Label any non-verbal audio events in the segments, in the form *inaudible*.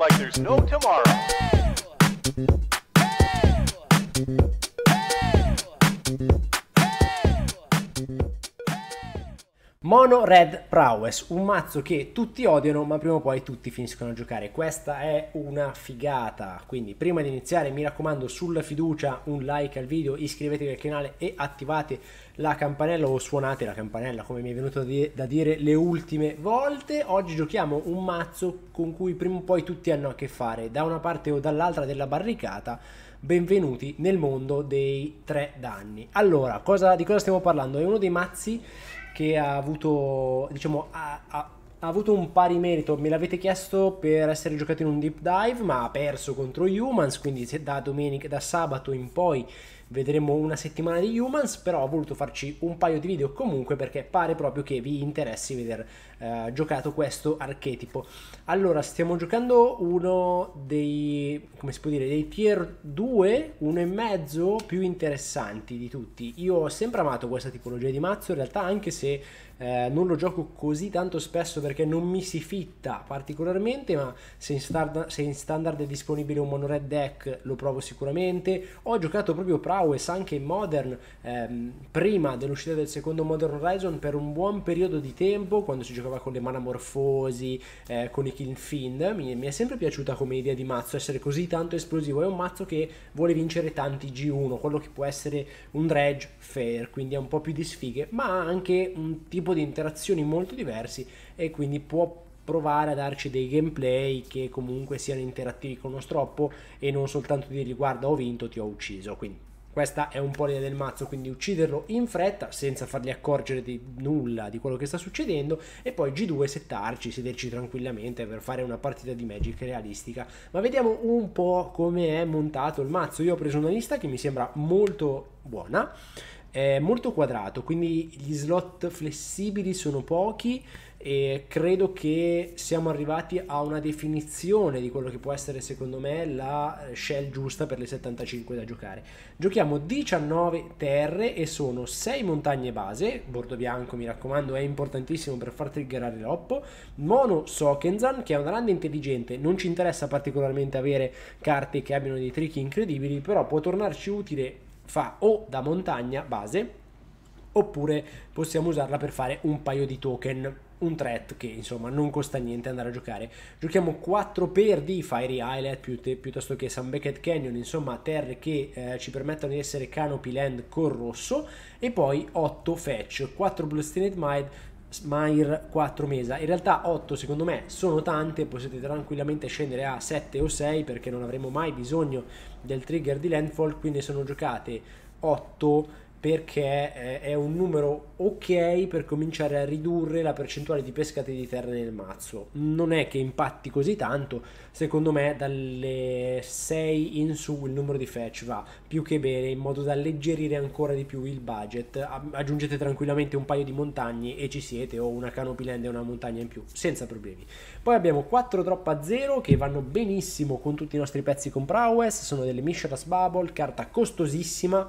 like there's no tomorrow. Hey! Hey! Mono Red Prowess, un mazzo che tutti odiano ma prima o poi tutti finiscono a giocare. Questa è una figata, quindi prima di iniziare mi raccomando sulla fiducia un like al video, iscrivetevi al canale e attivate la campanella o suonate la campanella come mi è venuto da dire le ultime volte. Oggi giochiamo un mazzo con cui prima o poi tutti hanno a che fare, da una parte o dall'altra della barricata. Benvenuti nel mondo dei tre danni. Allora, cosa, di cosa stiamo parlando? È uno dei mazzi che ha avuto, diciamo, ha, ha, ha avuto un pari merito. Me l'avete chiesto per essere giocato in un deep dive, ma ha perso contro Humans, quindi da, domenica, da sabato in poi vedremo una settimana di Humans, però ho voluto farci un paio di video comunque perché pare proprio che vi interessi vedere eh, giocato questo archetipo. Allora, stiamo giocando uno dei, come si può dire, dei tier 2, uno e mezzo più interessanti di tutti. Io ho sempre amato questa tipologia di mazzo, in realtà anche se eh, non lo gioco così tanto spesso perché non mi si fitta particolarmente, ma se in, star- se in standard è disponibile un mono deck lo provo sicuramente. Ho giocato proprio Prowess anche in Modern ehm, prima dell'uscita del secondo Modern Horizon per un buon periodo di tempo, quando si giocava con le manamorfosi, eh, con i Kill Fiend, mi, mi è sempre piaciuta come idea di mazzo essere così tanto esplosivo. È un mazzo che vuole vincere tanti G1, quello che può essere un dredge fair, quindi ha un po' più di sfighe, ma ha anche un tipo tipo di interazioni molto diversi e quindi può provare a darci dei gameplay che comunque siano interattivi con uno stroppo e non soltanto dirgli guarda ho vinto, ti ho ucciso. Quindi questa è un po' l'idea del mazzo, quindi ucciderlo in fretta senza fargli accorgere di nulla di quello che sta succedendo e poi G2 settarci, sederci tranquillamente per fare una partita di Magic realistica. Ma vediamo un po' come è montato il mazzo. Io ho preso una lista che mi sembra molto buona è molto quadrato, quindi gli slot flessibili sono pochi e credo che siamo arrivati a una definizione di quello che può essere secondo me la shell giusta per le 75 da giocare. Giochiamo 19 terre e sono 6 montagne base, bordo bianco mi raccomando è importantissimo per far triggerare l'oppo, mono Sokenzan che è una land intelligente, non ci interessa particolarmente avere carte che abbiano dei trick incredibili, però può tornarci utile fa o da montagna base oppure possiamo usarla per fare un paio di token un threat che insomma non costa niente andare a giocare giochiamo 4 per di Fiery Island piut- piuttosto che San Beckett Canyon insomma terre che eh, ci permettono di essere canopy land col rosso e poi 8 fetch 4 Bluestined Mine Smair 4 Mesa. In realtà 8 secondo me sono tante, potete tranquillamente scendere a 7 o 6 perché non avremo mai bisogno del trigger di landfall, quindi sono giocate 8 perché eh, è un numero ok per cominciare a ridurre la percentuale di pescate di terra nel mazzo. Non è che impatti così tanto, secondo me dalle 6 in su il numero di fetch va più che bene in modo da alleggerire ancora di più il budget. Aggiungete tranquillamente un paio di montagne e ci siete o una canopilende e una montagna in più, senza problemi. Poi abbiamo 4 drop a 0 che vanno benissimo con tutti i nostri pezzi con prowess, sono delle Mishra's Bubble, carta costosissima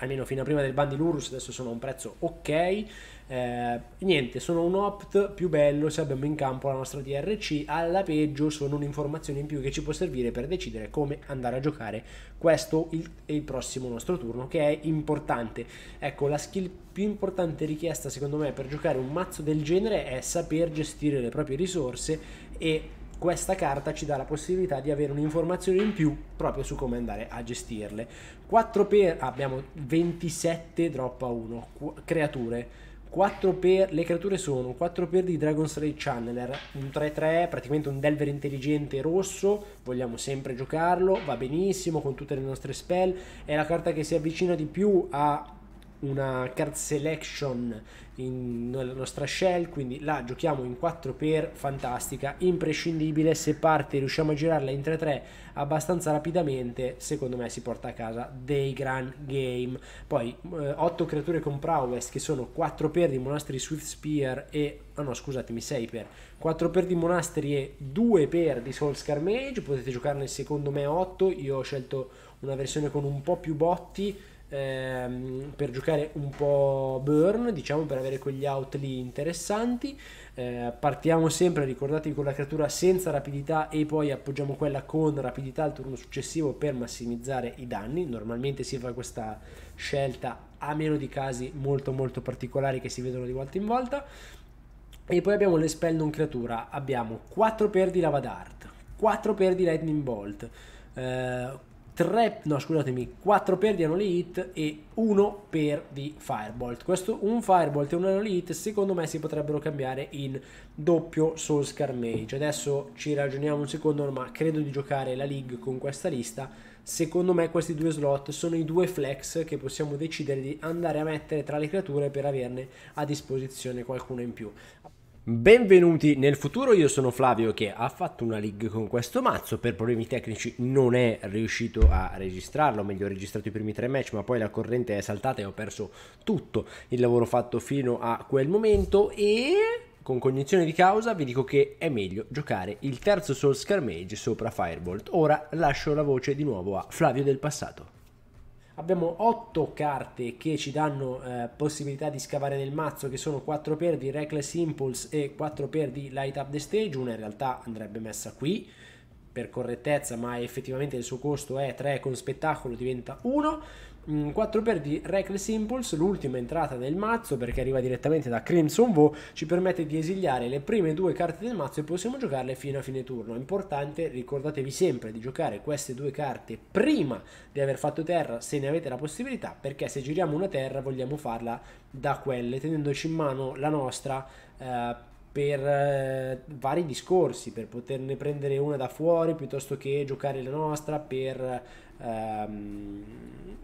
almeno fino a prima del ban di Lurus, adesso sono a un prezzo ok. Eh, niente, sono un opt più bello se abbiamo in campo la nostra DRC, alla peggio sono un'informazione in più che ci può servire per decidere come andare a giocare questo e il, il prossimo nostro turno, che è importante. Ecco, la skill più importante richiesta secondo me per giocare un mazzo del genere è saper gestire le proprie risorse e questa carta ci dà la possibilità di avere un'informazione in più proprio su come andare a gestirle. 4 per ah, abbiamo 27 drop a 1 creature. 4 per le creature sono 4 per di Dragon Stray Channeler, un 3-3, praticamente un Delver intelligente rosso, vogliamo sempre giocarlo, va benissimo con tutte le nostre spell, è la carta che si avvicina di più a una card selection nella nostra shell, quindi la giochiamo in 4 per fantastica, imprescindibile, se parte riusciamo a girarla in 3-3 abbastanza rapidamente, secondo me si porta a casa dei gran game. Poi eh, 8 creature con Prowess che sono 4 per di Monasteri Swift Spear e no, ah no scusatemi 6 per 4 per di Monasteri e 2 per di Soul Scar Mage, potete giocarne secondo me 8, io ho scelto una versione con un po' più botti ehm, per giocare un po' burn, diciamo per avere quegli out lì interessanti. Eh, partiamo sempre, ricordatevi, con la creatura senza rapidità e poi appoggiamo quella con rapidità al turno successivo per massimizzare i danni. Normalmente si fa questa scelta a meno di casi molto molto particolari che si vedono di volta in volta. E poi abbiamo l'espel non creatura, abbiamo 4 per di Lava Dart, 4 per di Lightning Bolt, eh, 3, no scusatemi, 4 per di Anoli Hit e 1 per di Firebolt. Questo un Firebolt e un Anoli Hit secondo me si potrebbero cambiare in doppio Soul Scar Mage. Adesso ci ragioniamo un secondo, ma credo di giocare la League con questa lista. Secondo me questi due slot sono i due flex che possiamo decidere di andare a mettere tra le creature per averne a disposizione qualcuno in più. Benvenuti nel futuro, io sono Flavio che ha fatto una league con questo mazzo, per problemi tecnici non è riuscito a registrarlo, meglio ho registrato i primi tre match ma poi la corrente è saltata e ho perso tutto il lavoro fatto fino a quel momento e con cognizione di causa vi dico che è meglio giocare il terzo Soul Scarmage sopra Firebolt. Ora lascio la voce di nuovo a Flavio del passato abbiamo 8 carte che ci danno eh, possibilità di scavare nel mazzo che sono 4 per di Reckless Impulse e 4 per di Light Up the Stage una in realtà andrebbe messa qui per correttezza ma effettivamente il suo costo è 3 con spettacolo diventa 1 4 mm, per di Reckless Impulse, l'ultima entrata del mazzo perché arriva direttamente da Crimson Vow, ci permette di esiliare le prime due carte del mazzo e possiamo giocarle fino a fine turno. Importante, ricordatevi sempre di giocare queste due carte prima di aver fatto terra se ne avete la possibilità, perché se giriamo una terra vogliamo farla da quelle, tenendoci in mano la nostra eh, per eh, vari discorsi, per poterne prendere una da fuori piuttosto che giocare la nostra per... Ehm,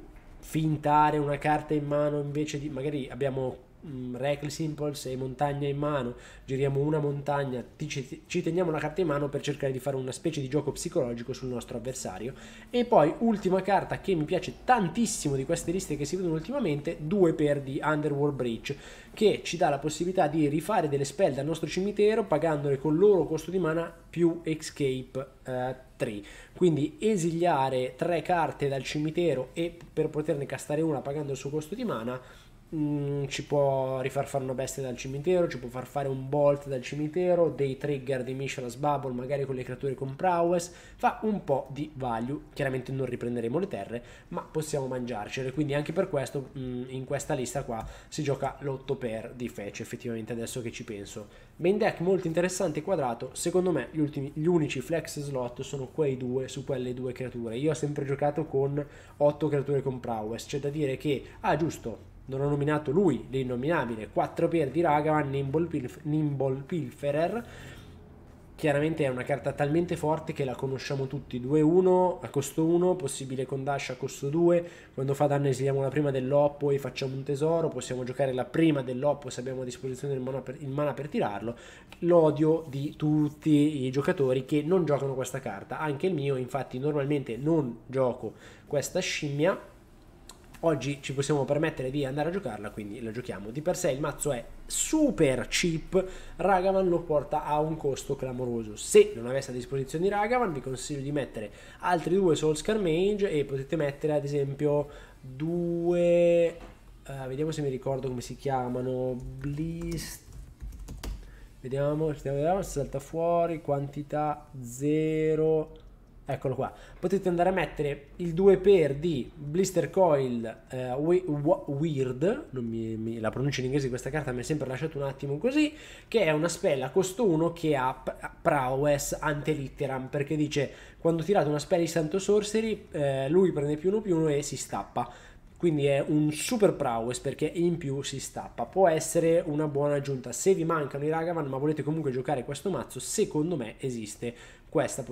fintare una carta in mano invece di magari abbiamo Mm, Reckless Impulse e montagna in mano, giriamo una montagna, ci, ci teniamo una carta in mano per cercare di fare una specie di gioco psicologico sul nostro avversario. E poi ultima carta che mi piace tantissimo di queste liste che si vedono ultimamente, 2 per di Underworld Breach, che ci dà la possibilità di rifare delle spell dal nostro cimitero pagandole con il loro costo di mana più escape eh, 3. Quindi esiliare 3 carte dal cimitero e per poterne castare una pagando il suo costo di mana Mm, ci può rifar fare una bestia dal cimitero, ci può far fare un bolt dal cimitero, dei trigger di Mishra's Bubble, magari con le creature con prowess, fa un po' di value, chiaramente non riprenderemo le terre, ma possiamo mangiarcele, quindi anche per questo mm, in questa lista qua si gioca l'8 per di fetch, effettivamente adesso che ci penso. Main deck molto interessante quadrato, secondo me gli, ultimi, gli unici flex slot sono quei due su quelle due creature, io ho sempre giocato con 8 creature con prowess, c'è da dire che, ah giusto, non ho nominato lui, l'innominabile, 4 pier di Ragavan, Nimble, Pilf- Nimble Pilferer, chiaramente è una carta talmente forte che la conosciamo tutti 2-1 a costo 1 possibile con dash a costo 2 quando fa danno esiliamo la prima dell'oppo e facciamo un tesoro possiamo giocare la prima dell'oppo se abbiamo a disposizione il mana, per, il mana per tirarlo l'odio di tutti i giocatori che non giocano questa carta anche il mio infatti normalmente non gioco questa scimmia Oggi ci possiamo permettere di andare a giocarla, quindi la giochiamo. Di per sé il mazzo è super cheap, Ragavan lo porta a un costo clamoroso. Se non aveste a disposizione Ragavan vi consiglio di mettere altri due Soul Mage e potete mettere ad esempio due... Uh, vediamo se mi ricordo come si chiamano. Blist... Vediamo, vediamo, vediamo, salta fuori, quantità 0 eccolo qua, potete andare a mettere il 2x di Blister Coil eh, Weird, mi, mi, la pronuncia in inglese di questa carta mi è sempre lasciato un attimo così, che è una spella costo 1 che ha prowess antelitteram, perché dice quando tirate una spella di Santo Sorcery eh, lui prende più 1 più 1 e si stappa. Quindi è un super prowess perché in più si stappa. Può essere una buona aggiunta. Se vi mancano i Ragavan ma volete comunque giocare questo mazzo, secondo me esiste questa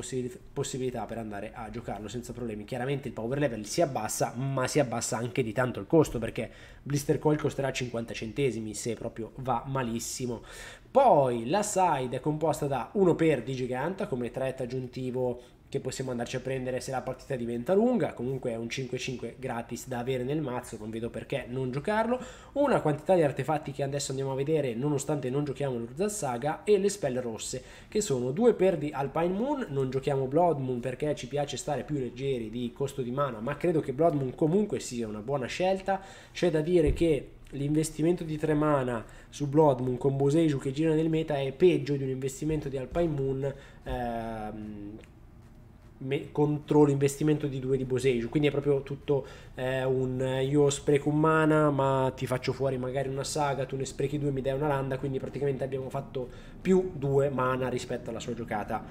possibilità per andare a giocarlo senza problemi. Chiaramente il power level si abbassa, ma si abbassa anche di tanto il costo perché Blister Coil costerà 50 centesimi se proprio va malissimo. Poi la side è composta da 1 per di giganta come threat aggiuntivo che possiamo andarci a prendere se la partita diventa lunga, comunque è un 5-5 gratis da avere nel mazzo, non vedo perché non giocarlo, una quantità di artefatti che adesso andiamo a vedere nonostante non giochiamo l'Urzal Saga e le spelle rosse, che sono due perdi Alpine Moon, non giochiamo Blood Moon perché ci piace stare più leggeri di costo di mana, ma credo che Blood Moon comunque sia una buona scelta, c'è da dire che l'investimento di tre mana su Blood Moon con Boseiju che gira nel meta è peggio di un investimento di Alpine Moon ehm, me- contro l'investimento di due di Boseju. Quindi è proprio tutto eh, un io spreco un mana, ma ti faccio fuori magari una saga, tu ne sprechi due, mi dai una landa. Quindi praticamente abbiamo fatto più due mana rispetto alla sua giocata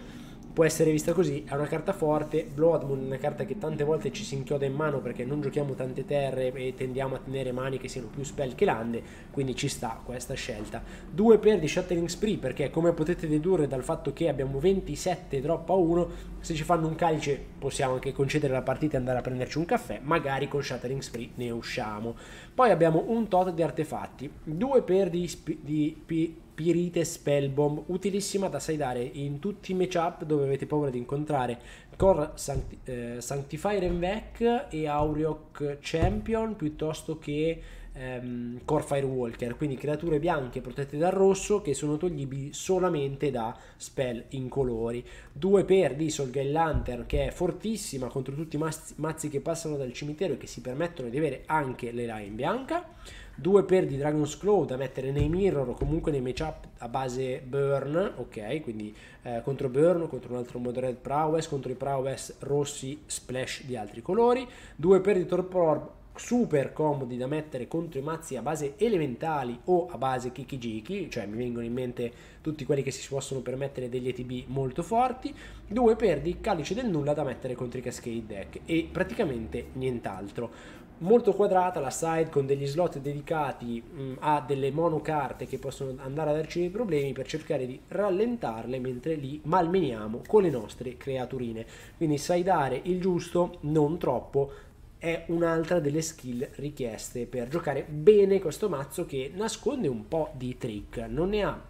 può essere vista così, è una carta forte, Blood Moon è una carta che tante volte ci si inchioda in mano perché non giochiamo tante terre e tendiamo a tenere mani che siano più spell che lande, quindi ci sta questa scelta. 2 per di Shattering Spree perché come potete dedurre dal fatto che abbiamo 27 drop a 1, se ci fanno un calice possiamo anche concedere la partita e andare a prenderci un caffè, magari con Shattering Spree ne usciamo. Poi abbiamo un tot di artefatti, 2 per di, sp- di P Pirite Spellbomb, utilissima da sidare in tutti i matchup dove avete paura di incontrare Core Sancti- eh, Sanctifier Envec e Auriok Champion piuttosto che ehm, Core Firewalker, quindi creature bianche protette dal rosso che sono toglibili solamente da spell incolori. 2 per di Solgay Lantern che è fortissima contro tutti i mazzi, che passano dal cimitero e che si permettono di avere anche le line bianca due per di Dragon's Claw da mettere nei mirror o comunque nei matchup a base burn, ok? Quindi eh, contro burn, contro un altro Moderate Prowess, contro i Prowess rossi splash di altri colori, due per di Torporb super comodi da mettere contro i mazzi a base elementali o a base kikijiki, cioè mi vengono in mente tutti quelli che si possono permettere degli ETB molto forti, due perdi Calice del Nulla da mettere contro i Cascade deck e praticamente nient'altro molto quadrata la side con degli slot dedicati mh, mm, a delle monocarte che possono andare a darci dei problemi per cercare di rallentarle mentre li malmeniamo con le nostre creaturine. Quindi sai dare il giusto, non troppo, è un'altra delle skill richieste per giocare bene questo mazzo che nasconde un po' di trick, non ne ha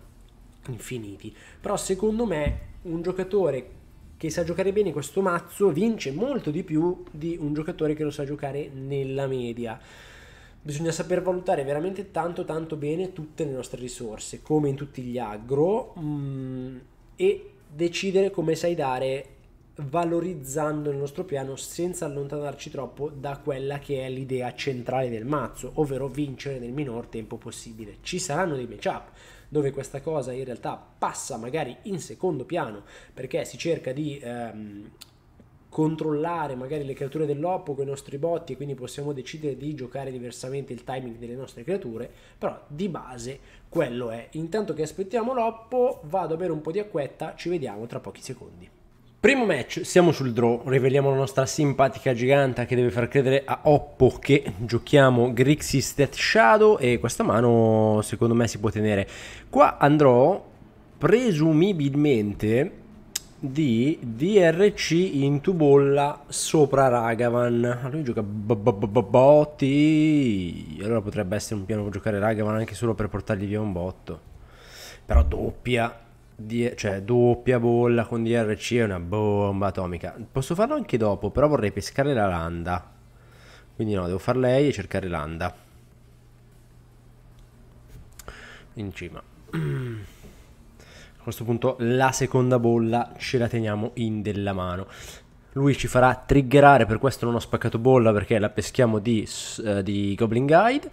infiniti, però secondo me un giocatore che sa giocare bene questo mazzo vince molto di più di un giocatore che lo sa giocare nella media. Bisogna saper valutare veramente tanto tanto bene tutte le nostre risorse, come in tutti gli agro, mh, mm, e decidere come sai dare valorizzando il nostro piano senza allontanarci troppo da quella che è l'idea centrale del mazzo, ovvero vincere nel minor tempo possibile. Ci saranno dei matchup, dove questa cosa in realtà passa magari in secondo piano perché si cerca di ehm, controllare magari le creature dell'oppo con i nostri botti e quindi possiamo decidere di giocare diversamente il timing delle nostre creature, però di base quello è. Intanto che aspettiamo l'oppo vado a bere un po' di acquetta, ci vediamo tra pochi secondi. Primo match, siamo sul draw, riveliamo la nostra simpatica giganta che deve far credere a Oppo che giochiamo Grixis Death Shadow e questa mano secondo me si può tenere. Qua andrò presumibilmente di DRC in tubolla sopra Ragavan. Ah, lui gioca botti, allora potrebbe essere un piano per giocare Ragavan anche solo per portargli via un botto. Però doppia D- cioè doppia bolla con DRC è una bomba atomica. Posso farlo anche dopo, però vorrei pescare la landa. Quindi no, devo far lei e cercare landa. In cima. *clears throat* A questo punto la seconda bolla ce la teniamo in della mano. Lui ci farà triggerare, per questo non ho spaccato bolla perché la peschiamo di, eh, di Goblin Guide.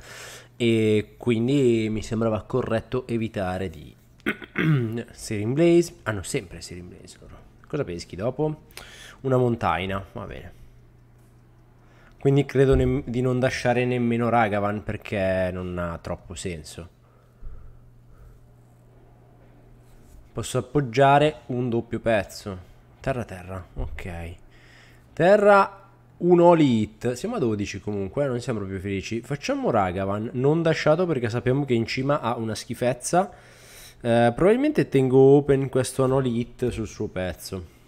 E quindi mi sembrava corretto evitare di Searing *clears throat* Blaze. Hanno ah, sempre Searing Blaze loro. Cosa peschi dopo? Una montagna, va bene. Quindi credo di non lasciare nemmeno Ragavan perché non ha troppo senso. Posso appoggiare un doppio pezzo. Terra terra, ok. Terra un 1 hit. Siamo a 12 comunque, eh, non siamo proprio felici. Facciamo Ragavan, non dasciato perché sappiamo che in cima ha una schifezza eh, probabilmente tengo open questo Anolit sul suo pezzo.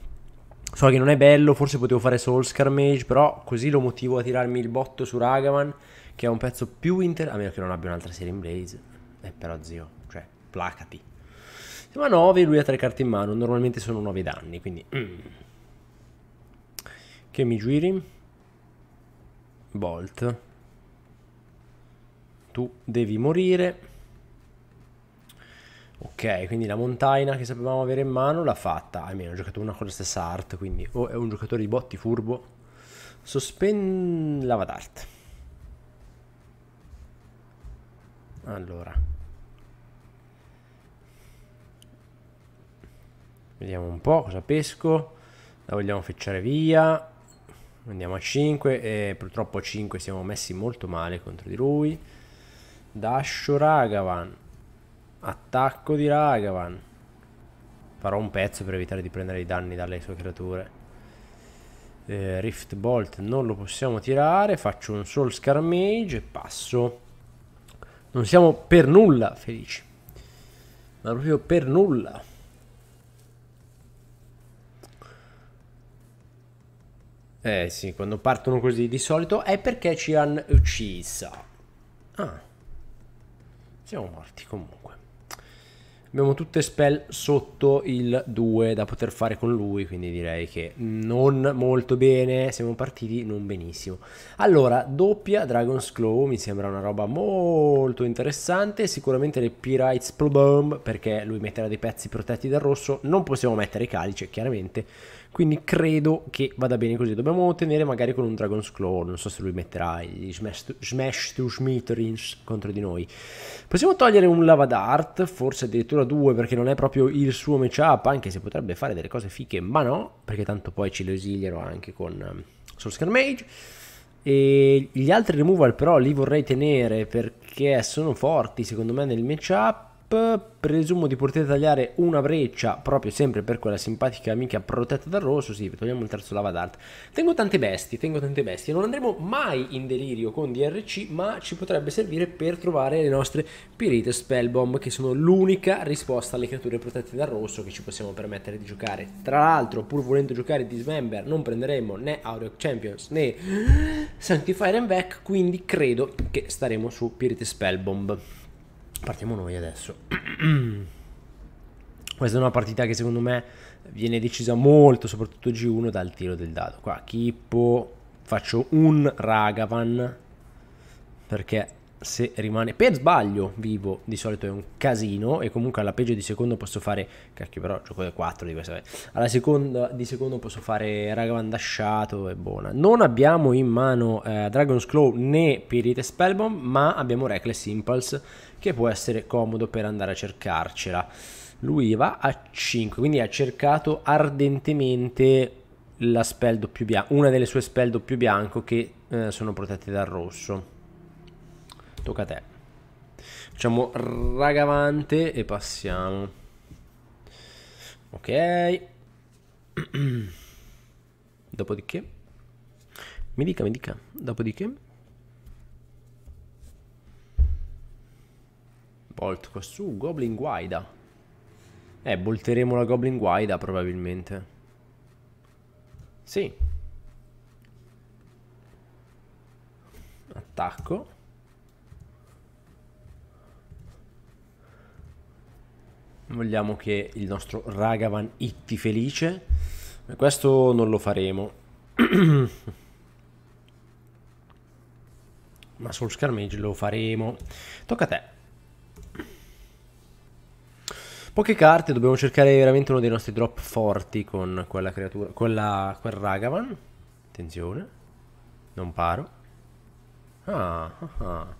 So che non è bello, forse potevo fare solo Scarmage, però così lo motivo a tirarmi il botto su Ragavan, che è un pezzo più interessante. A meno che non abbia un'altra serie in Blaze. Eh, però zio, cioè, placati. Siamo a 9, lui ha 3 carte in mano, normalmente sono 9 danni, quindi... Mm. Che mi giri? Bolt. Tu devi morire. Ok, quindi la montagna che sapevamo avere in mano l'ha fatta, almeno ha giocato una con la stessa art, quindi o è un giocatore di botti furbo. Suspend l'avadart. Allora. Vediamo un po' cosa pesco. La vogliamo fecciare via. Andiamo a 5 e purtroppo a 5 siamo messi molto male contro di lui. Dasho Ragavan. Attacco di Ragavan. Farò un pezzo per evitare di prendere i danni dalle sue creature. Eh, Rift Bolt non lo possiamo tirare. Faccio un Soul Scarmage e passo. Non siamo per nulla felici. Ma proprio per nulla. Eh sì, quando partono così di solito è perché ci hanno ucciso. Ah. Siamo morti comunque abbiamo tutte spell sotto il 2 da poter fare con lui, quindi direi che non molto bene, siamo partiti non benissimo. Allora, doppia Dragon's Claw mi sembra una roba molto interessante, sicuramente le Pyrite's Plobomb perché lui metterà dei pezzi protetti dal rosso, non possiamo mettere i calice chiaramente, quindi credo che vada bene così. Dobbiamo tenere magari con un Dragon's Claw. Non so se lui metterà gli Smash to, smash contro di noi. Possiamo togliere un Lava Dart, forse addirittura due, perché non è proprio il suo matchup. Anche se potrebbe fare delle cose fiche, ma no, perché tanto poi ce lo esiliero anche con um, ehm, Soulscan Mage. E gli altri removal però li vorrei tenere perché sono forti secondo me nel matchup presumo di poter tagliare una breccia proprio sempre per quella simpatica amica protetta dal rosso, sì, togliamo il terzo lava d'art. Tengo tante bestie, tengo tante bestie, non andremo mai in delirio con DRC, ma ci potrebbe servire per trovare le nostre pirite Spellbomb, che sono l'unica risposta alle creature protette dal rosso che ci possiamo permettere di giocare. Tra l'altro, pur volendo giocare Dismember, non prenderemo né Audio Champions né *gasps* Sanctifier and Vec, quindi credo che staremo su pirite Spellbomb. Partiamo noi adesso. *clears throat* Questa è una partita che secondo me viene decisa molto, soprattutto G1, dal tiro del dado. Qua Kippo, faccio un Ragavan, perché se rimane per sbaglio vivo di solito è un casino e comunque alla peggio di secondo posso fare cacchio però gioco da 4 di questa alla seconda di secondo posso fare Ragavan Dashato e buona non abbiamo in mano eh, Dragon's Claw né Pirate Spellbomb ma abbiamo Reckless Impulse che può essere comodo per andare a cercarcela. Lui va a 5, quindi ha cercato ardentemente la spell doppio bianco, una delle sue spell doppio bianco che eh, sono protette dal rosso. Tocca a te. Facciamo ragavante e passiamo. Ok. *clears throat* Dopodiché. Mi dica, mi dica. Dopodiché. Bolt su, Goblin Guida. Eh, bolteremo la Goblin Guida probabilmente. Sì. Attacco. Vogliamo che il nostro Ragavan itti felice. Ma questo non lo faremo. *clears throat* Ma sul Scarmage lo faremo. Tocca a te. Poche carte, dobbiamo cercare veramente uno dei nostri drop forti con quella creatura, quella, quel Ragavan. Attenzione, non paro. Ah, ah, ah.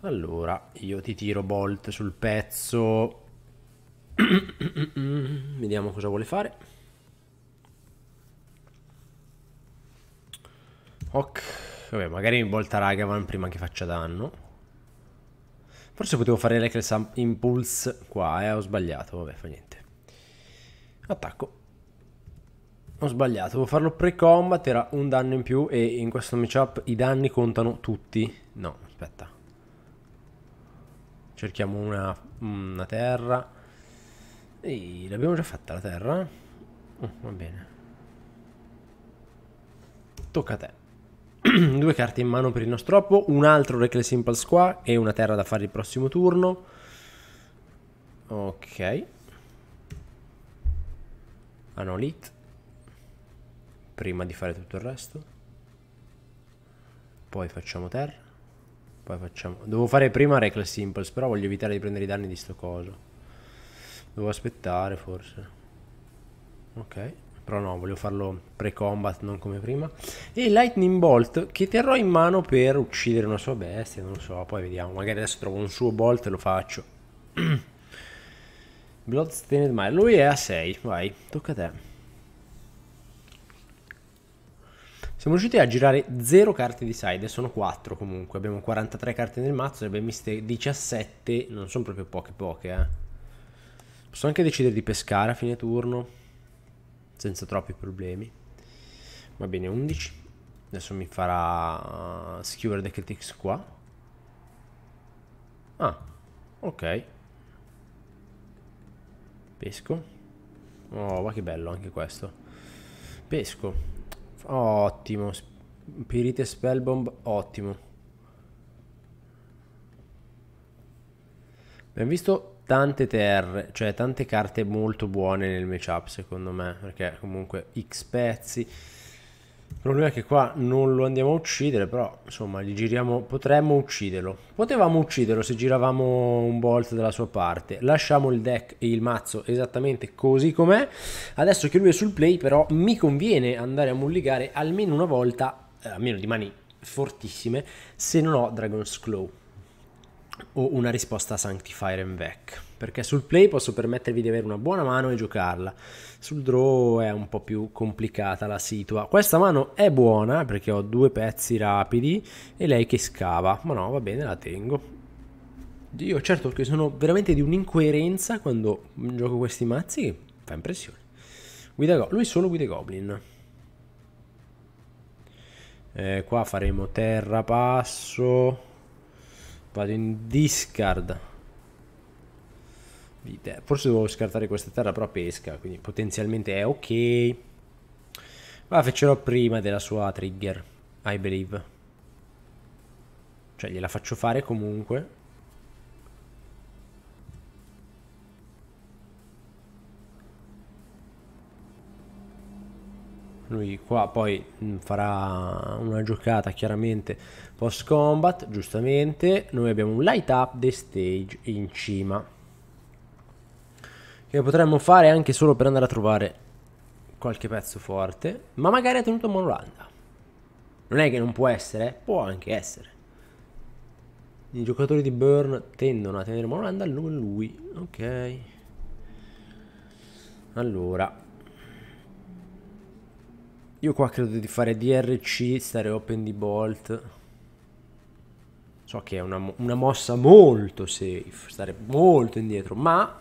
Allora, io ti tiro Bolt sul pezzo. *coughs* Vediamo cosa vuole fare. Ok, vabbè, magari volta Ragavan prima che faccia danno. Forse potevo fare Reckless Impulse qua, eh, ho sbagliato, vabbè, fa niente. Attacco. Ho sbagliato, devo farlo pre-combat, era un danno in più e in questo matchup i danni contano tutti. No, aspetta. Cerchiamo una, una terra. Ehi, l'abbiamo già fatta la terra? Oh, va bene. Tocca a te. *clears throat* due carte in mano per il nostro oppo, un altro Reckless Impulse qua e una terra da fare il prossimo turno. Ok. Anolit. Prima di fare tutto il resto. Poi facciamo terra. Poi facciamo... Devo fare prima Reckless Impulse, però voglio evitare di prendere i danni di sto coso. Devo aspettare forse. Ok però no, voglio farlo pre-combat, non come prima. E Lightning Bolt che terrò in mano per uccidere una sua bestia, non lo so, poi vediamo, magari adesso trovo un suo Bolt e lo faccio. *clears throat* Bloodstained Mine, lui è a 6, vai, tocca a te. Siamo riusciti a girare 0 carte di side, sono 4 comunque, abbiamo 43 carte nel mazzo, ne abbiamo viste 17, non sono proprio poche poche, eh. Posso anche decidere di pescare a fine turno senza troppi problemi. Va bene, 11. Adesso mi farà uh, skewer the critics qua. Ah, ok. Pesco. Oh, ma che bello anche questo. Pesco. ottimo. Pirite Spellbomb, ottimo. Abbiamo visto tante terre, cioè tante carte molto buone nel matchup secondo me, perché comunque X pezzi. Il problema è che qua non lo andiamo a uccidere, però insomma gli giriamo, potremmo ucciderlo. Potevamo ucciderlo se giravamo un bolt dalla sua parte. Lasciamo il deck e il mazzo esattamente così com'è. Adesso che lui è sul play però mi conviene andare a mulligare almeno una volta, eh, almeno di mani fortissime, se non ho Dragon's Claw o una risposta Sanctifier and Vec, perché sul play posso permettervi di avere una buona mano e giocarla, sul draw è un po' più complicata la situa. Questa mano è buona perché ho due pezzi rapidi e lei che scava, ma no va bene la tengo. Dio certo che sono veramente di un'incoerenza quando gioco questi mazzi, fa impressione. Guida lui solo guida Goblin. Eh, qua faremo terra passo Vado in discard. Forse devo scartare questa terra, però pesca, quindi potenzialmente è ok. Ma la fecerò prima della sua trigger, I believe. Cioè gliela faccio fare comunque. Lui qua poi mm, farà una giocata chiaramente post combat, giustamente. Noi abbiamo un light up the stage in cima. Che potremmo fare anche solo per andare a trovare qualche pezzo forte. Ma magari ha tenuto Monolanda. Non è che non può essere, può anche essere. I giocatori di Burn tendono a tenere Monolanda, non lui. Ok. Allora, io qua credo di fare DRC, stare open di bolt. So che è una, una mossa molto safe, stare molto indietro, ma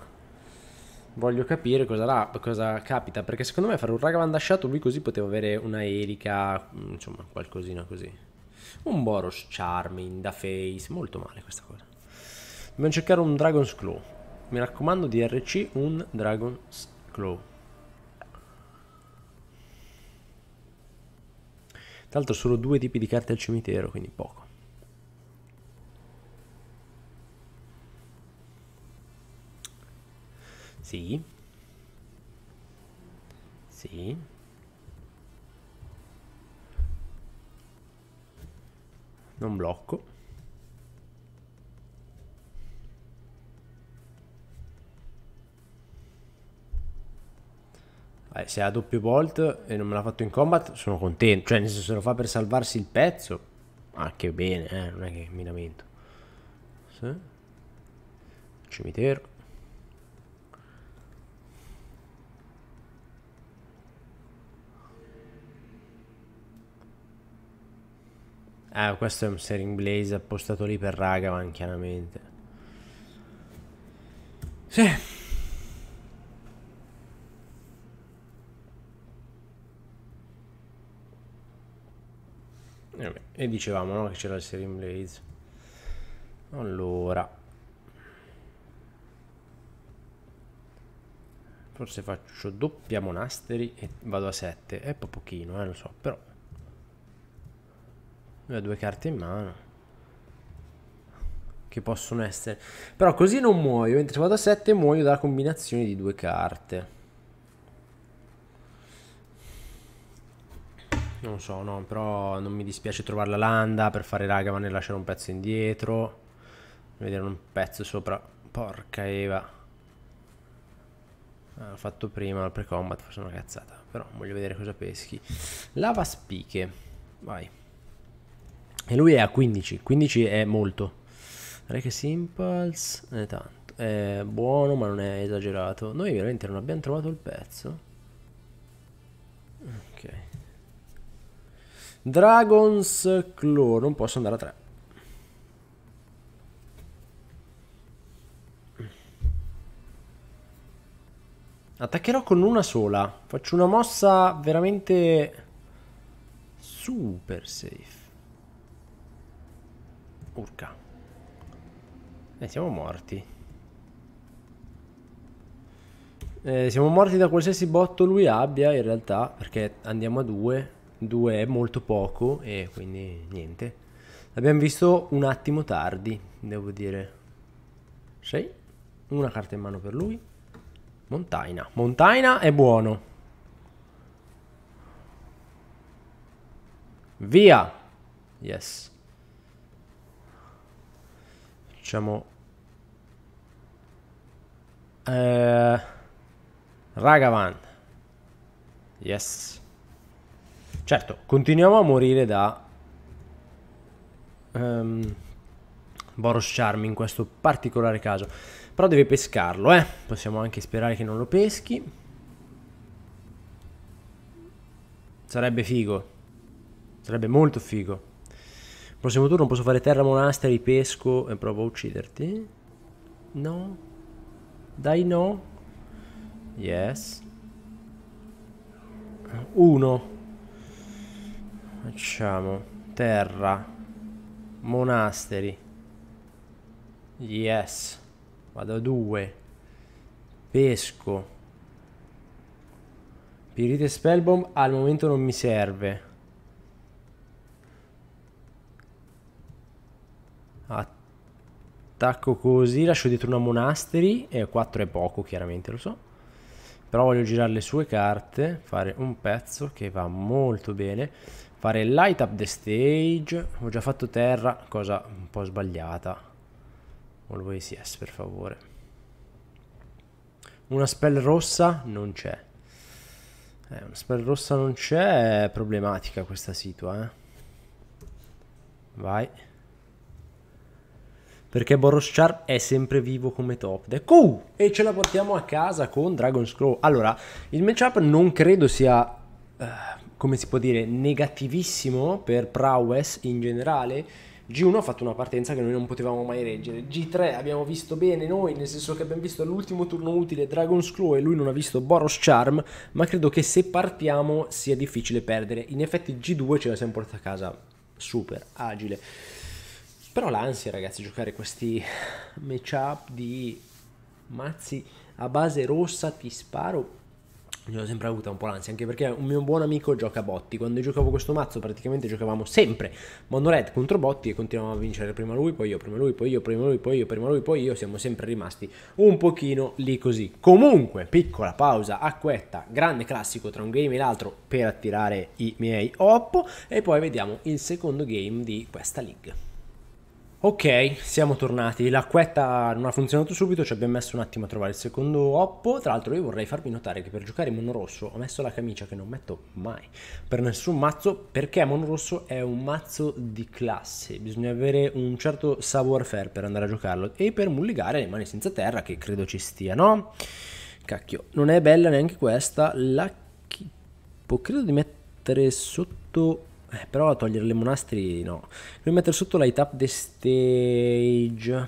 voglio capire cosa, là, cosa capita, perché secondo me fare un raga dashato lui così poteva avere una erica, mm, insomma qualcosina così. Un Boros Charming, da face, molto male questa cosa. Dobbiamo cercare un Dragon's Claw. Mi raccomando DRC, un Dragon's Claw. Tra l'altro solo due tipi di carte al cimitero, quindi poco. Sì. Sì. Non blocco. eh, se ha doppio bolt e non me l'ha fatto in combat sono contento, cioè nel senso se lo fa per salvarsi il pezzo, anche ah, bene, eh, non è che mi lamento. Sì. Cimitero. Ah, questo è un Sering Blaze appostato lì per Ragavan, chiaramente. Sì. Eh, e dicevamo no, che c'era il Serene Blaze. Allora. Forse faccio doppia monasteri e vado a 7. È proprio pochino, eh, lo so, però. Lui ha due carte in mano. Che possono essere. Però così non muoio. Mentre vado a 7 muoio dalla combinazione di due carte. non so, no, però non mi dispiace trovare la landa per fare ragavan e lasciare un pezzo indietro. Vedere un pezzo sopra. Porca Eva. Ah, fatto prima al pre-combat, forse una cazzata. Però voglio vedere cosa peschi. Lava spiche. Vai. E lui è a 15. 15 è molto. Reckless Impulse Non è tanto. È buono, ma non è esagerato. Noi veramente non abbiamo trovato il pezzo. Ok. Dragon's Claw, non posso andare a 3. Attaccherò con una sola. Faccio una mossa veramente super safe. Urca. E eh, siamo morti. Eh, siamo morti da qualsiasi botto lui abbia in realtà, perché andiamo a due. 2 è molto poco e quindi niente. L'abbiamo visto un attimo tardi, devo dire. 6. Una carta in mano per lui. Montaina. Montaina è buono. Via. Yes. Facciamo... Eh... Ragavan. Yes. Certo, continuiamo a morire da um, Boros Charm in questo particolare caso. Però deve pescarlo, eh. Possiamo anche sperare che non lo peschi. Sarebbe figo. Sarebbe molto figo. Il prossimo turno posso fare terra monasteri, pesco e provo a ucciderti. No. Dai no. Yes. Uno facciamo terra monasteri yes vado a due pesco pirite spellbomb al momento non mi serve attacco così lascio dietro una monasteri e eh, 4 è poco chiaramente lo so però voglio girare le sue carte, fare un pezzo che va molto bene, fare light up the stage, ho già fatto terra, cosa un po' sbagliata, always yes per favore, una spell rossa non c'è, eh, una spell rossa non c'è, è problematica questa situa, eh. vai perché Boroschar è sempre vivo come top deck. Oh! E ce la portiamo a casa con Dragon Claw. Allora, il matchup non credo sia, uh, come si può dire, negativissimo per Prowess in generale. G1 ha fatto una partenza che noi non potevamo mai reggere. G3 abbiamo visto bene noi, nel senso che abbiamo visto all'ultimo turno utile Dragon's Claw e lui non ha visto Boros Charm, ma credo che se partiamo sia difficile perdere. In effetti G2 ce la siamo portata a casa super agile. Però l'ansia, ragazzi, giocare questi matchup di mazzi a base rossa ti sparo. Mi ho sempre avuta un po' l'ansia, anche perché un mio buon amico gioca a botti. Quando giocavo questo mazzo, praticamente giocavamo sempre mono red contro botti e continuavamo a vincere prima lui, poi io, prima lui, poi io, prima lui, poi io, prima lui, poi io. Siamo sempre rimasti un pochino lì così. Comunque, piccola pausa, acquetta, grande classico tra un game e l'altro per attirare i miei oppo. E poi vediamo il secondo game di questa league. Ok, siamo tornati. L'acquetta non ha funzionato subito, ci abbiamo messo un attimo a trovare il secondo oppo. Tra l'altro io vorrei farvi notare che per giocare in monorosso ho messo la camicia che non metto mai per nessun mazzo, perché monorosso è un mazzo di classe. Bisogna avere un certo savoir-faire per andare a giocarlo e per mulligare le mani senza terra, che credo ci stia, no? Cacchio, non è bella neanche questa. La chippo credo di mettere sotto eh, però togliere le monastri no. Devo mettere sotto light up the stage.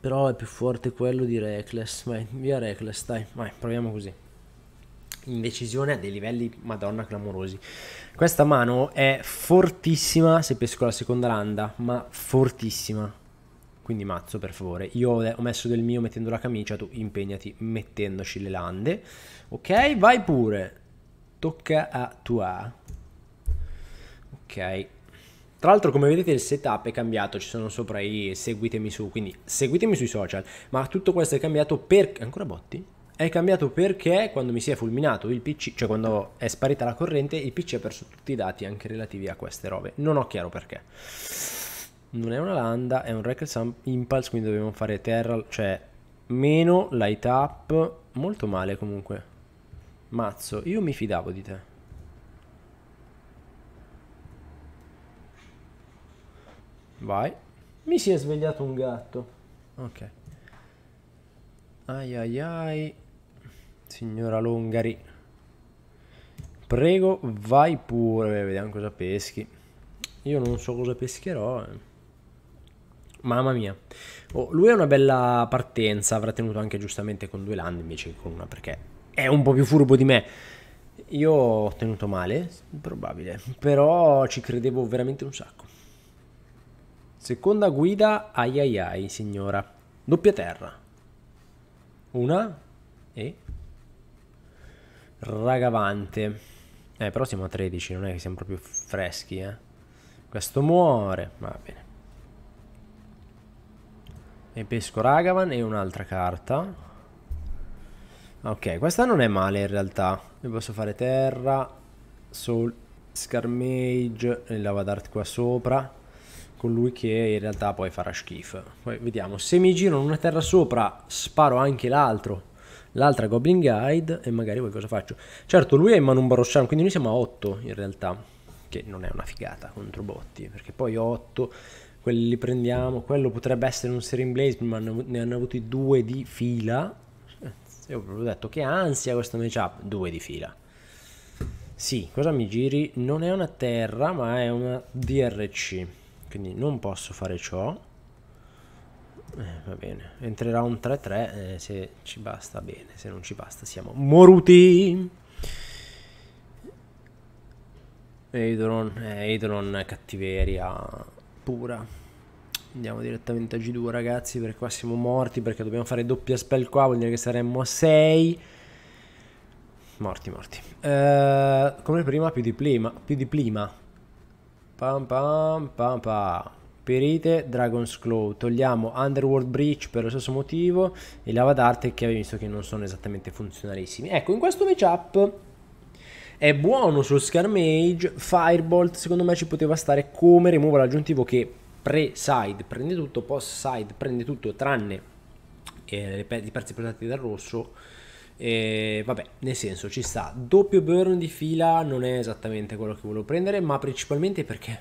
Però è più forte quello di Reckless. Vai, via Reckless, dai. Vai, proviamo così. Indecisione a dei livelli madonna clamorosi. Questa mano è fortissima se pesco la seconda landa, ma fortissima. Quindi mazzo per favore. Io ho messo del mio mettendo la camicia, tu impegnati mettendoci le lande. Ok, vai pure. Tocca a tua. Ok. Tra l'altro, come vedete, il setup è cambiato, ci sono sopra i seguitemi su, quindi seguitemi sui social, ma tutto questo è cambiato perché... Ancora botti? È cambiato perché quando mi si è fulminato il PC, cioè quando è sparita la corrente, il PC ha perso tutti i dati anche relativi a queste robe. Non ho chiaro perché. Non è una landa, è un Reckless Impulse, quindi dobbiamo fare Terra, cioè meno light up, molto male comunque. Mazzo, io mi fidavo di te. Vai. Mi si è svegliato un gatto. Ok. Ai ai ai. Signora Longari. Prego, vai pure. Vediamo cosa peschi. Io non so cosa pescherò. Eh. Mamma mia. Oh, lui è una bella partenza. Avrà tenuto anche giustamente con due land invece che con una perché è un po' più furbo di me. Io ho tenuto male, probabile. Però ci credevo veramente un sacco. Seconda guida, ai ai ai, signora. Doppia terra. Una e... Ragavante. Eh, però siamo a 13, non è che siamo proprio freschi, eh. Questo muore, va bene. E pesco Ragavan e un'altra carta. Ok, questa non è male in realtà. Io posso fare terra, soul, scarmage, e lava d'art qua sopra colui che in realtà poi farà schifo. Poi vediamo, se mi girano una terra sopra, sparo anche l'altro, l'altra Goblin Guide e magari poi cosa faccio. Certo, lui è in mano un Barosciano, quindi noi siamo a 8 in realtà, che non è una figata contro botti, perché poi 8 quelli li prendiamo, quello potrebbe essere un Serene Blaze, ma ne hanno avuti due di fila. Io ho proprio detto che ansia questo matchup, due di fila. Sì, cosa mi giri? Non è una terra, ma è una DRC quindi non posso fare ciò eh, va bene entrerà un 3-3 eh, se ci basta bene se non ci basta siamo moruti Eidolon eh, Eidolon cattiveria pura andiamo direttamente a G2 ragazzi perché qua siamo morti perché dobbiamo fare doppia spell qua vuol dire che saremmo a 6 morti morti eh, come prima più di prima più di prima Pam pam pam pam. Perite, Dragon's Claw. Togliamo Underworld Breach per lo stesso motivo e Lava d'Arte che abbiamo visto che non sono esattamente funzionalissimi. Ecco, in questo matchup è buono sul Scarmage, Firebolt secondo me ci poteva stare come removal aggiuntivo che pre-side prende tutto, post-side prende tutto tranne eh, i pezzi protetti dal rosso e vabbè, nel senso ci sta. Doppio burn di fila non è esattamente quello che volevo prendere, ma principalmente perché,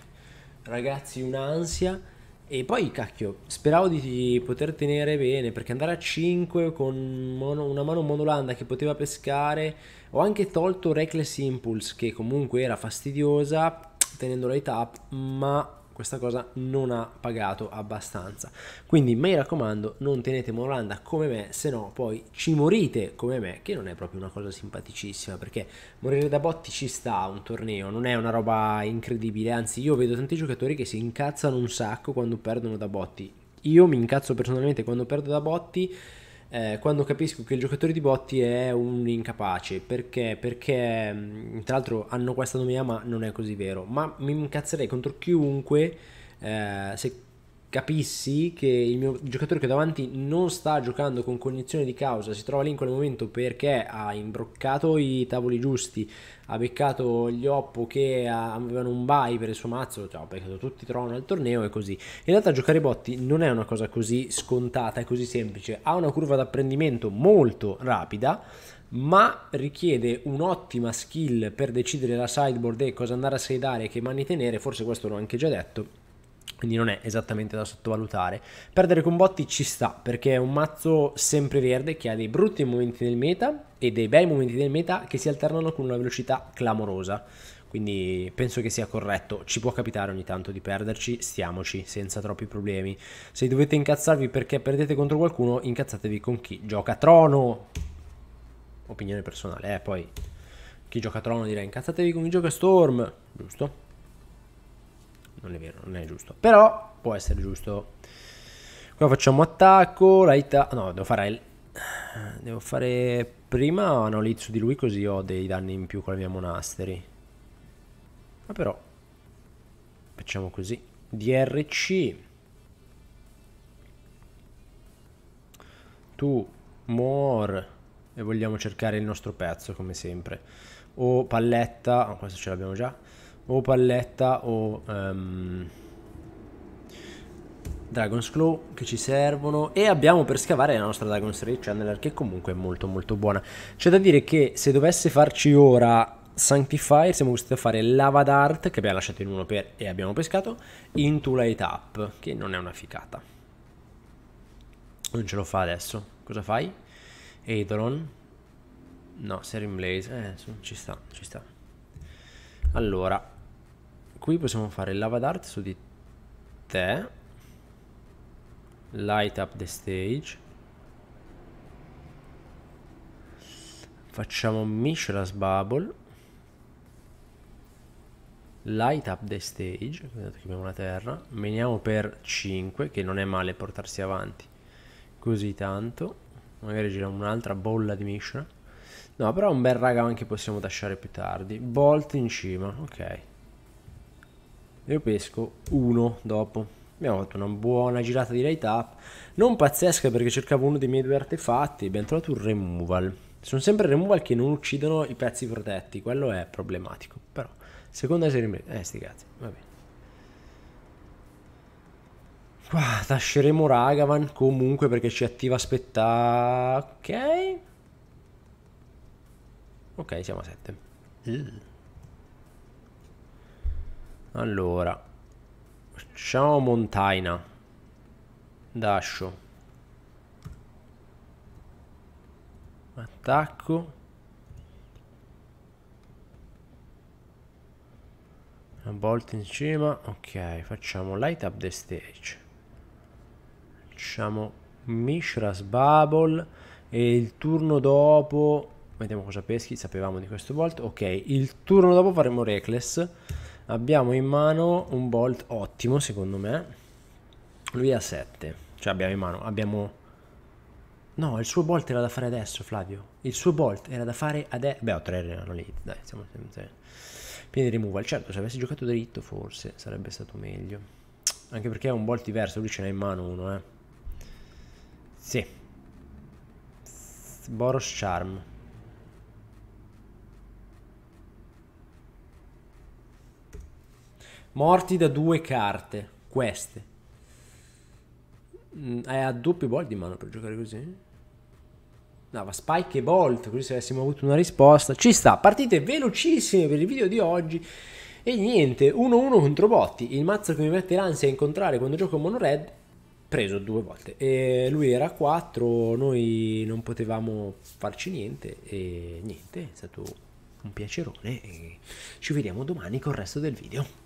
ragazzi, un'ansia. E poi, cacchio, speravo di poter tenere bene, perché andare a 5 con mono, una mano monolanda che poteva pescare, ho anche tolto Reckless Impulse, che comunque era fastidiosa, tenendo la up, ma questa cosa non ha pagato abbastanza. Quindi mi raccomando, non tenete Moranda come me, se no poi ci morite come me, che non è proprio una cosa simpaticissima, perché morire da botti ci sta un torneo, non è una roba incredibile, anzi io vedo tanti giocatori che si incazzano un sacco quando perdono da botti. Io mi incazzo personalmente quando perdo da botti eh, quando capisco che il giocatore di botti è un incapace perché, perché tra l'altro hanno questa nomea ma non è così vero ma mi incazzerei contro chiunque eh, se capissi che il mio giocatore che ho davanti non sta giocando con cognizione di causa, si trova lì in quel momento perché ha imbroccato i tavoli giusti, ha beccato gli Oppo che avevano un bye per il suo mazzo, cioè, ha beccato tutti i trovano al torneo e così. In realtà giocare i botti non è una cosa così scontata e così semplice, ha una curva d'apprendimento molto rapida, ma richiede un'ottima skill per decidere la sideboard e cosa andare a sedare e che mani tenere, forse questo l'ho anche già detto quindi non è esattamente da sottovalutare. Perdere combotti ci sta perché è un mazzo sempreverde che ha dei brutti momenti del meta e dei bei momenti del meta che si alternano con una velocità clamorosa. Quindi penso che sia corretto, ci può capitare ogni tanto di perderci, stiamoci senza troppi problemi. Se dovete incazzarvi perché perdete contro qualcuno, incazzatevi con chi gioca trono. Opinione personale, eh, poi chi gioca trono direi incazzatevi con chi gioca storm, giusto? non è vero, non è giusto. Però può essere giusto. Qua facciamo attacco, la hit... No, devo fare... Il... Devo fare prima analizzo di lui così ho dei danni in più con la mia monasteri. Ma però... Facciamo così. DRC. Tu, more. E vogliamo cercare il nostro pezzo come sempre. O palletta, oh, questo ce l'abbiamo già o palletta o um, Dragon's Claw che ci servono e abbiamo per scavare la nostra Dragon's Ray Channeler che comunque è molto molto buona. C'è da dire che se dovesse farci ora Sanctifier siamo riusciti a fare Lava Dart che abbiamo lasciato in uno per e abbiamo pescato into Light Up che non è una ficata. Non ce lo fa adesso. Cosa fai? Eidolon? No, Serim Blaze. Eh, ci sta, ci sta. Allora, Qui possiamo fare lava d'arte su di te. Light up the stage. Facciamo Mishra's Bubble. Light up the stage, dato che abbiamo la terra, meniamo per 5, che non è male portarsi avanti così tanto. Magari giriamo un'altra bolla di Mishra. No, però un bel raga anche possiamo lasciare più tardi. Bolt in cima, ok io pesco uno dopo abbiamo fatto una buona girata di light up non pazzesca perché cercavo uno dei miei due artefatti abbiamo trovato un removal sono sempre removal che non uccidono i pezzi protetti quello è problematico però seconda serie eh sti cazzi va bene qua lasceremo Ragavan comunque perché ci attiva aspettare ok ok siamo a 7 uh. Mm. Allora, facciamo Montaina. Dascio. Attacco. Una volta in cima. Ok, facciamo light up the stage. Facciamo Mishra's Bubble. E il turno dopo... Vediamo cosa peschi, sapevamo di questo volta. Ok, il turno dopo faremo Reckless abbiamo in mano un bolt ottimo secondo me lui ha 7 cioè abbiamo in mano abbiamo no il suo bolt era da fare adesso Flavio il suo bolt era da fare adesso beh ho 3 erano lì dai siamo sempre pieni di removal certo se avessi giocato dritto forse sarebbe stato meglio anche perché è un bolt diverso lui ce n'ha in mano uno eh sì Boros Charm Morti da due carte, queste. Mm, è a doppio bolt di mano per giocare così? No, ma Spike e Bolt, così se avessimo avuto una risposta. Ci sta, partite velocissime per il video di oggi. E niente, 1-1 contro Botti, il mazzo che mi mette l'ansia a incontrare quando gioco mono red, preso due volte. E lui era a 4, noi non potevamo farci niente e niente, è stato un piacerone e ci vediamo domani col resto del video.